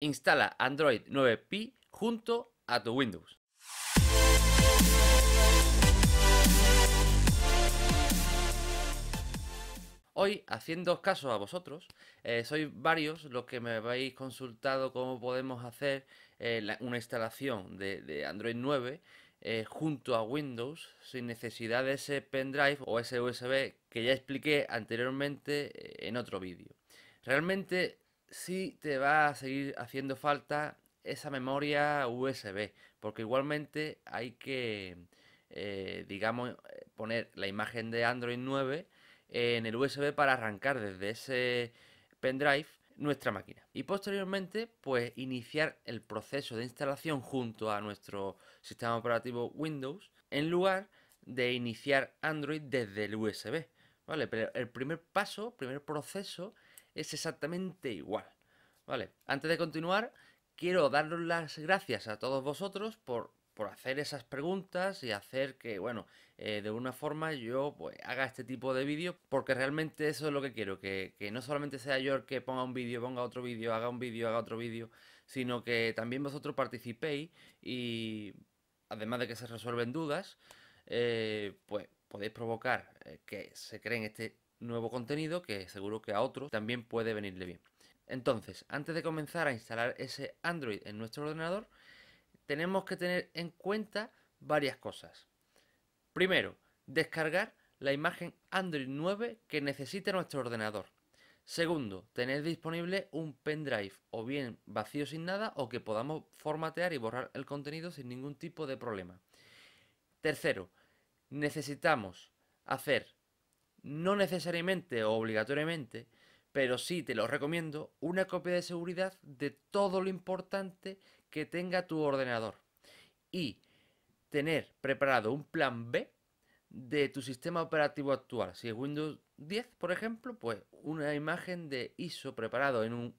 Instala Android 9 Pi junto a tu Windows. Hoy, haciendo caso a vosotros, eh, sois varios los que me habéis consultado cómo podemos hacer eh, una instalación de, Android 9 eh, junto a Windows sin necesidad de ese pendrive o ese USB que ya expliqué anteriormente en otro vídeo. Realmente si te va a seguir haciendo falta esa memoria USB, porque igualmente hay que, eh, digamos, poner la imagen de Android 9 en el USB para arrancar desde ese pendrive nuestra máquina. Y posteriormente, pues iniciar el proceso de instalación junto a nuestro sistema operativo Windows, en lugar de iniciar Android desde el USB. ¿Vale? Pero el primer paso, primer proceso, es exactamente igual. Vale, antes de continuar, quiero daros las gracias a todos vosotros por, hacer esas preguntas y hacer que, bueno, eh, de una forma yo pues, haga este tipo de vídeos, porque realmente eso es lo que quiero, que, no solamente sea yo el que ponga un vídeo, ponga otro vídeo, haga un vídeo, haga otro vídeo, sino que también vosotros participéis y, además de que se resuelven dudas, eh, pues podéis provocar eh, que se creen este nuevo contenido que seguro que a otro también puede venirle bien. Entonces, antes de comenzar a instalar ese Android en nuestro ordenador, tenemos que tener en cuenta varias cosas. Primero, descargar la imagen Android 9 que necesite nuestro ordenador. Segundo, tener disponible un pendrive o bien vacío sin nada o que podamos formatear y borrar el contenido sin ningún tipo de problema. Tercero, necesitamos hacer no necesariamente o obligatoriamente, pero sí te lo recomiendo, una copia de seguridad de todo lo importante que tenga tu ordenador. Y tener preparado un plan B de tu sistema operativo actual. Si es Windows 10, por ejemplo, pues una imagen de ISO preparado en un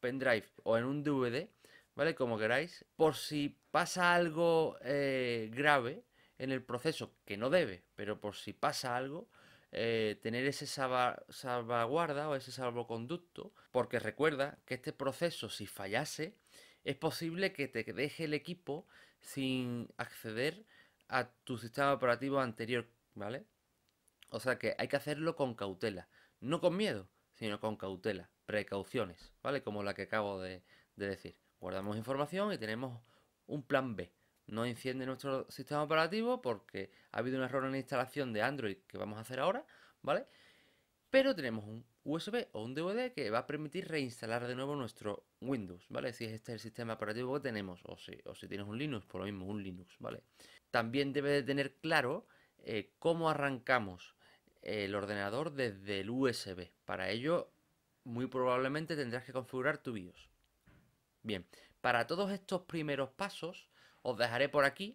pendrive o en un DVD, ¿vale? Como queráis, por si pasa algo eh, grave en el proceso, que no debe, pero por si pasa algo, eh, tener ese salvaguarda o ese salvoconducto, porque recuerda que este proceso, si fallase, es posible que te deje el equipo sin acceder a tu sistema operativo anterior, ¿vale? O sea que hay que hacerlo con cautela, no con miedo, sino con cautela, precauciones, ¿vale? Como la que acabo de decir. Guardamos información y tenemos un plan B no enciende nuestro sistema operativo porque ha habido un error en la instalación de Android que vamos a hacer ahora, ¿vale? Pero tenemos un USB o un DVD que va a permitir reinstalar de nuevo nuestro Windows, ¿vale? Si este es el sistema operativo que tenemos, o si, o si tienes un Linux, por pues lo mismo, un Linux, ¿vale? También debe de tener claro eh, cómo arrancamos el ordenador desde el USB. Para ello, muy probablemente tendrás que configurar tu BIOS. Bien, para todos estos primeros pasos, os dejaré por aquí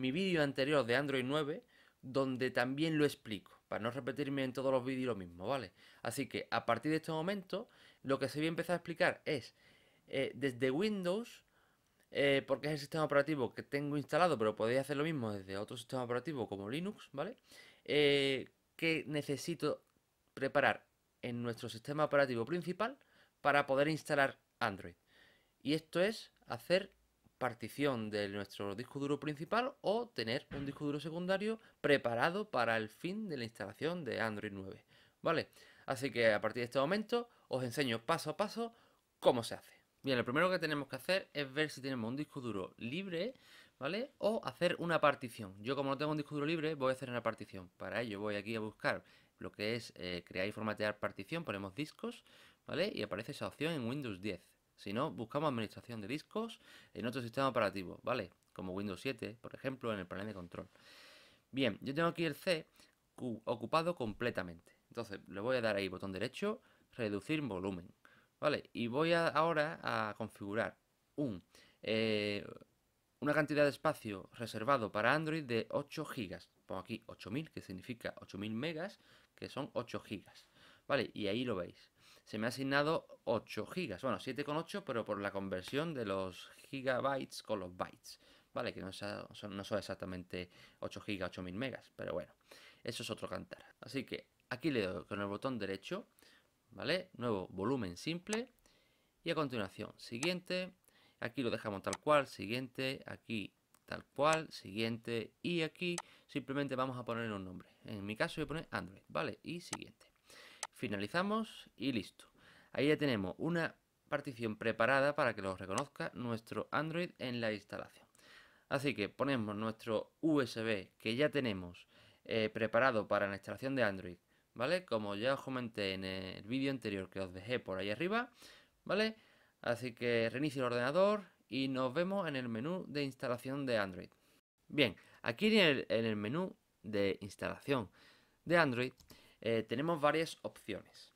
mi vídeo anterior de Android 9, donde también lo explico, para no repetirme en todos los vídeos lo mismo, ¿vale? Así que a partir de este momento, lo que se voy a empezar a explicar es eh, desde Windows, eh, porque es el sistema operativo que tengo instalado, pero podéis hacer lo mismo desde otro sistema operativo como Linux, ¿vale? Eh, que necesito preparar en nuestro sistema operativo principal para poder instalar Android. Y esto es hacer partición de nuestro disco duro principal o tener un disco duro secundario preparado para el fin de la instalación de Android 9. ¿Vale? Así que a partir de este momento os enseño paso a paso cómo se hace. Bien, lo primero que tenemos que hacer es ver si tenemos un disco duro libre, ¿vale? O hacer una partición. Yo como no tengo un disco duro libre, voy a hacer una partición. Para ello voy aquí a buscar lo que es eh, crear y formatear partición, ponemos discos, ¿vale? Y aparece esa opción en Windows 10. Si no, buscamos administración de discos en otro sistema operativo, ¿vale? Como Windows 7, por ejemplo, en el panel de control. Bien, yo tengo aquí el C ocupado completamente. Entonces, le voy a dar ahí botón derecho, reducir volumen, ¿vale? Y voy ahora a configurar un, eh, una cantidad de espacio reservado para Android de 8 GB. Pongo aquí 8000, que significa 8000 megas, que son 8 GB, ¿vale? Y ahí lo veis se me ha asignado 8 gigas. Bueno, 7,8, pero por la conversión de los gigabytes con los bytes. ¿Vale? Que no, son, no son exactamente 8 gigas, 8000 megas. Pero bueno, eso es otro cantar. Así que aquí le doy con el botón derecho. ¿Vale? Nuevo volumen simple. Y a continuación, siguiente. Aquí lo dejamos tal cual, siguiente. Aquí tal cual, siguiente. Y aquí simplemente vamos a poner un nombre. En mi caso voy a poner Android. ¿Vale? Y siguiente finalizamos y listo. Ahí ya tenemos una partición preparada para que lo reconozca nuestro Android en la instalación. Así que ponemos nuestro USB que ya tenemos eh, preparado para la instalación de Android, ¿vale? Como ya os comenté en el vídeo anterior que os dejé por ahí arriba, ¿vale? Así que reinicio el ordenador y nos vemos en el menú de instalación de Android. Bien, aquí en el menú de instalación de Android eh, tenemos varias opciones.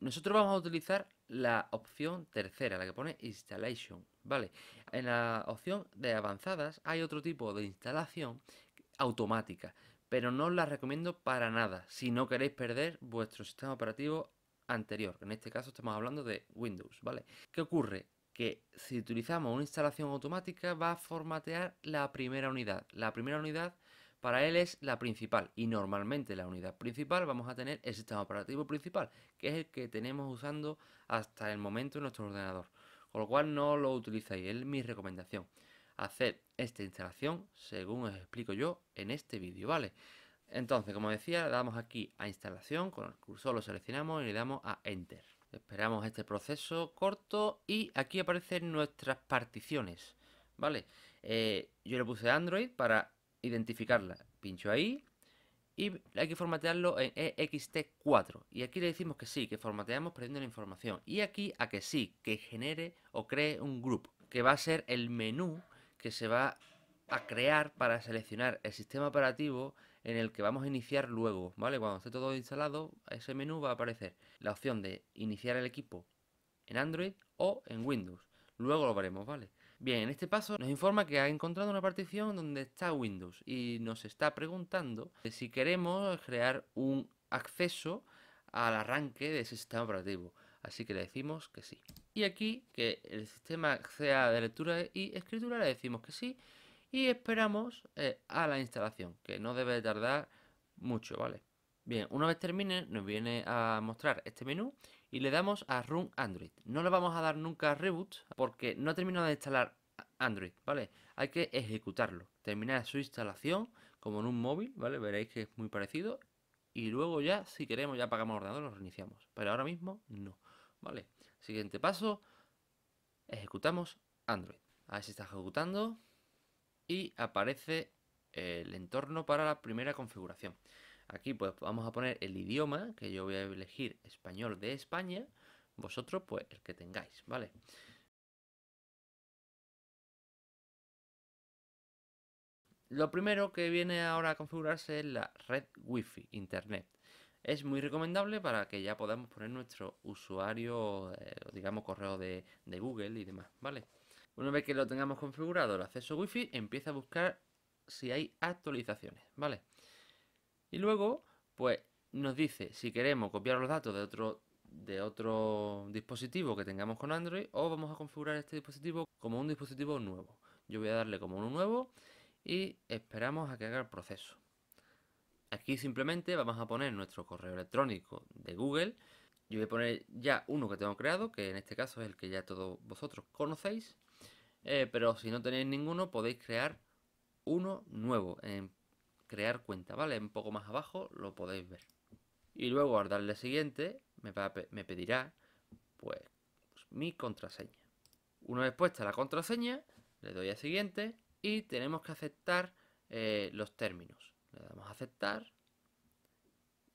Nosotros vamos a utilizar la opción tercera, la que pone Installation, ¿vale? En la opción de avanzadas hay otro tipo de instalación automática, pero no os la recomiendo para nada si no queréis perder vuestro sistema operativo anterior, en este caso estamos hablando de Windows, ¿vale? ¿Qué ocurre? Que si utilizamos una instalación automática va a formatear la primera unidad. La primera unidad para él es la principal y normalmente la unidad principal vamos a tener el sistema operativo principal, que es el que tenemos usando hasta el momento en nuestro ordenador, con lo cual no lo utilizáis, es mi recomendación. Hacer esta instalación según os explico yo en este vídeo, ¿vale? Entonces, como decía, damos aquí a instalación, con el cursor lo seleccionamos y le damos a Enter. Esperamos este proceso corto y aquí aparecen nuestras particiones, ¿vale? Eh, yo le puse Android para identificarla. Pincho ahí y hay que formatearlo en ext4. Y aquí le decimos que sí, que formateamos perdiendo la información. Y aquí a que sí, que genere o cree un grupo, que va a ser el menú que se va a crear para seleccionar el sistema operativo en el que vamos a iniciar luego, ¿vale? Cuando esté todo instalado, ese menú va a aparecer la opción de iniciar el equipo en Android o en Windows. Luego lo veremos, ¿vale? Bien, en este paso nos informa que ha encontrado una partición donde está Windows y nos está preguntando si queremos crear un acceso al arranque de ese sistema operativo. Así que le decimos que sí. Y aquí que el sistema sea de lectura y escritura le decimos que sí y esperamos eh, a la instalación, que no debe tardar mucho, ¿vale? Bien, una vez termine nos viene a mostrar este menú y le damos a Run Android. No le vamos a dar nunca a Reboot porque no ha terminado de instalar Android, ¿vale? Hay que ejecutarlo, terminar su instalación como en un móvil, ¿vale? Veréis que es muy parecido y luego ya, si queremos, ya apagamos el ordenador lo reiniciamos. Pero ahora mismo no, ¿vale? Siguiente paso, ejecutamos Android. A ver está ejecutando y aparece el entorno para la primera configuración. Aquí pues vamos a poner el idioma, que yo voy a elegir español de España, vosotros pues el que tengáis, ¿vale? Lo primero que viene ahora a configurarse es la red Wi-Fi, Internet. Es muy recomendable para que ya podamos poner nuestro usuario, eh, digamos, correo de, de Google y demás, ¿vale? Una vez que lo tengamos configurado el acceso Wi-Fi, empieza a buscar si hay actualizaciones, ¿vale? Y luego, pues nos dice si queremos copiar los datos de otro, de otro dispositivo que tengamos con Android o vamos a configurar este dispositivo como un dispositivo nuevo. Yo voy a darle como uno nuevo y esperamos a que haga el proceso. Aquí simplemente vamos a poner nuestro correo electrónico de Google. Yo voy a poner ya uno que tengo creado, que en este caso es el que ya todos vosotros conocéis. Eh, pero si no tenéis ninguno, podéis crear uno nuevo en crear cuenta, ¿vale? Un poco más abajo lo podéis ver. Y luego al darle siguiente me, pedirá pues, mi contraseña. Una vez puesta la contraseña, le doy a siguiente y tenemos que aceptar eh, los términos. Le damos a aceptar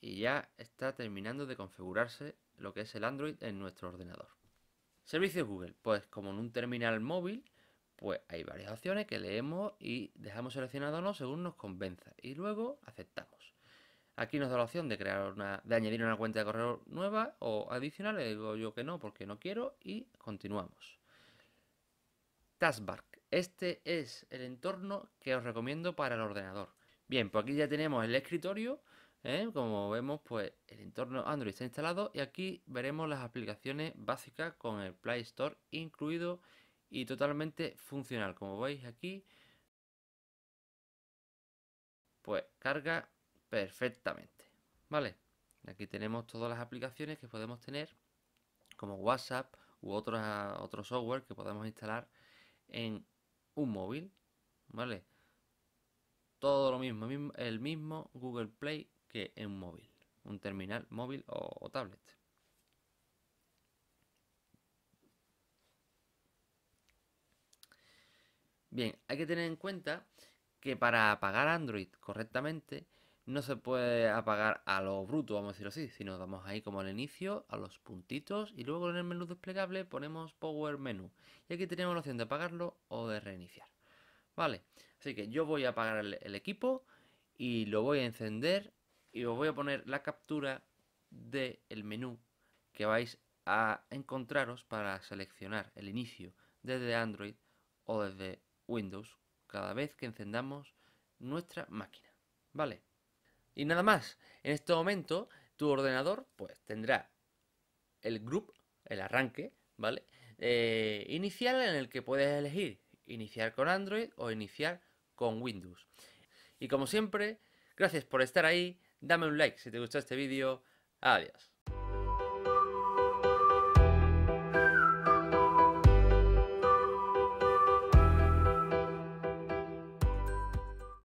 y ya está terminando de configurarse lo que es el Android en nuestro ordenador. Servicios Google, pues como en un terminal móvil pues hay varias opciones que leemos y dejamos seleccionado según nos convenza y luego aceptamos. Aquí nos da la opción de crear una, de añadir una cuenta de correo nueva o adicional, le digo yo que no porque no quiero y continuamos. Taskbar. Este es el entorno que os recomiendo para el ordenador. Bien, pues aquí ya tenemos el escritorio. ¿eh? Como vemos, pues el entorno Android está instalado y aquí veremos las aplicaciones básicas con el Play Store incluido y totalmente funcional. Como veis aquí, pues carga perfectamente. ¿Vale? Aquí tenemos todas las aplicaciones que podemos tener, como WhatsApp u otros, otro software que podemos instalar en un móvil. ¿Vale? Todo lo mismo, el mismo Google Play que en un móvil, un terminal móvil o tablet. Bien, hay que tener en cuenta que para apagar Android correctamente no se puede apagar a lo bruto, vamos a decirlo así, sino vamos ahí como al inicio, a los puntitos y luego en el menú desplegable ponemos Power Menu. Y aquí tenemos la opción de apagarlo o de reiniciar. Vale, así que yo voy a apagar el, equipo y lo voy a encender y os voy a poner la captura del menú que vais a encontraros para seleccionar el inicio desde Android o desde Windows cada vez que encendamos nuestra máquina. ¿Vale? Y nada más. En este momento tu ordenador pues tendrá el grupo el arranque, ¿vale? Eh, inicial en el que puedes elegir iniciar con Android o iniciar con Windows. Y como siempre, gracias por estar ahí, dame un like si te gustó este vídeo, adiós.